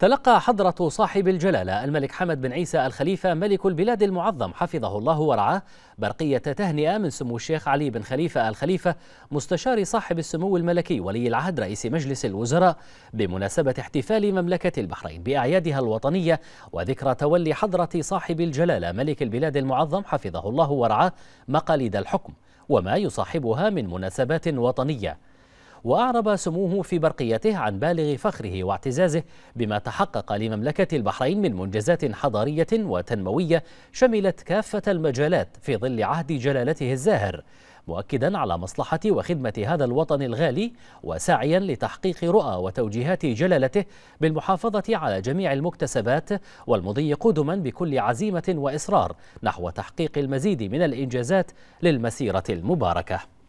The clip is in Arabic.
تلقى حضرة صاحب الجلالة الملك حمد بن عيسى الخليفة ملك البلاد المعظم حفظه الله ورعاه برقية تهنئة من سمو الشيخ علي بن خليفة الخليفة مستشار صاحب السمو الملكي ولي العهد رئيس مجلس الوزراء بمناسبة احتفال مملكة البحرين بأعيادها الوطنية وذكرى تولي حضرة صاحب الجلالة ملك البلاد المعظم حفظه الله ورعاه مقاليد الحكم وما يصاحبها من مناسبات وطنيه وأعرب سموه في برقيته عن بالغ فخره واعتزازه بما تحقق لمملكة البحرين من منجزات حضارية وتنموية شملت كافة المجالات في ظل عهد جلالته الزاهر مؤكدا على مصلحة وخدمة هذا الوطن الغالي وسعيا لتحقيق رؤى وتوجيهات جلالته بالمحافظة على جميع المكتسبات والمضي قدما بكل عزيمة وإصرار نحو تحقيق المزيد من الإنجازات للمسيرة المباركة